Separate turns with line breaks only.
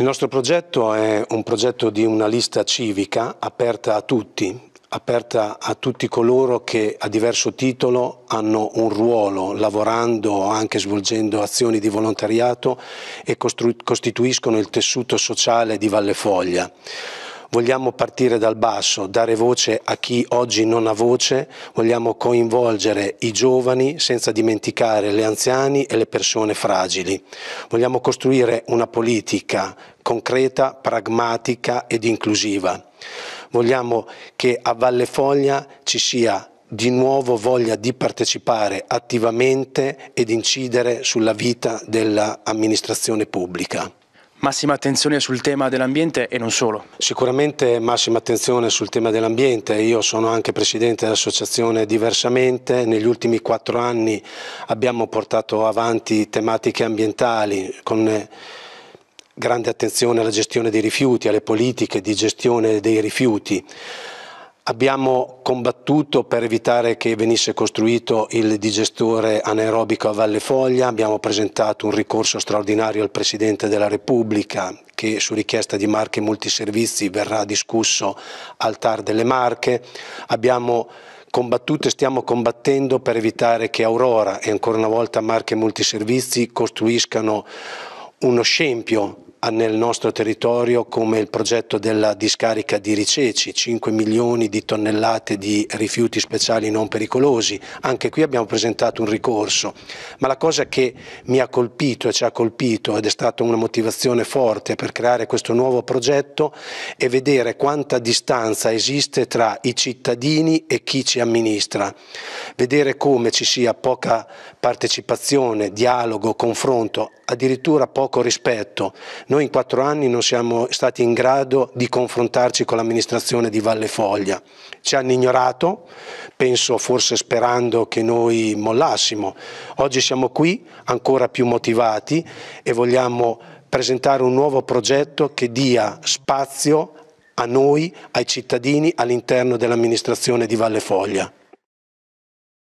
Il nostro progetto è un progetto di una lista civica aperta a tutti, aperta a tutti coloro che a diverso titolo hanno un ruolo, lavorando o anche svolgendo azioni di volontariato e costituiscono il tessuto sociale di Valle Foglia. Vogliamo partire dal basso, dare voce a chi oggi non ha voce, vogliamo coinvolgere i giovani senza dimenticare le anziani e le persone fragili. Vogliamo costruire una politica concreta, pragmatica ed inclusiva. Vogliamo che a Valle Foglia ci sia di nuovo voglia di partecipare attivamente ed incidere sulla vita dell'amministrazione pubblica. Massima attenzione sul tema dell'ambiente e non solo. Sicuramente massima attenzione sul tema dell'ambiente, io sono anche presidente dell'associazione Diversamente, negli ultimi quattro anni abbiamo portato avanti tematiche ambientali con eh, grande attenzione alla gestione dei rifiuti, alle politiche di gestione dei rifiuti. Abbiamo combattuto per evitare che venisse costruito il digestore anaerobico a Valle Foglia, abbiamo presentato un ricorso straordinario al Presidente della Repubblica che su richiesta di Marche Multiservizi verrà discusso al TAR delle Marche, abbiamo combattuto e stiamo combattendo per evitare che Aurora e ancora una volta Marche Multiservizi costruiscano uno scempio nel nostro territorio come il progetto della discarica di Riceci, 5 milioni di tonnellate di rifiuti speciali non pericolosi, anche qui abbiamo presentato un ricorso, ma la cosa che mi ha colpito e ci ha colpito ed è stata una motivazione forte per creare questo nuovo progetto è vedere quanta distanza esiste tra i cittadini e chi ci amministra, vedere come ci sia poca partecipazione, dialogo, confronto, addirittura poco rispetto noi in quattro anni non siamo stati in grado di confrontarci con l'amministrazione di Valle Foglia. Ci hanno ignorato, penso forse sperando che noi mollassimo. Oggi siamo qui ancora più motivati e vogliamo presentare un nuovo progetto che dia spazio a noi, ai cittadini all'interno dell'amministrazione di Valle Foglia.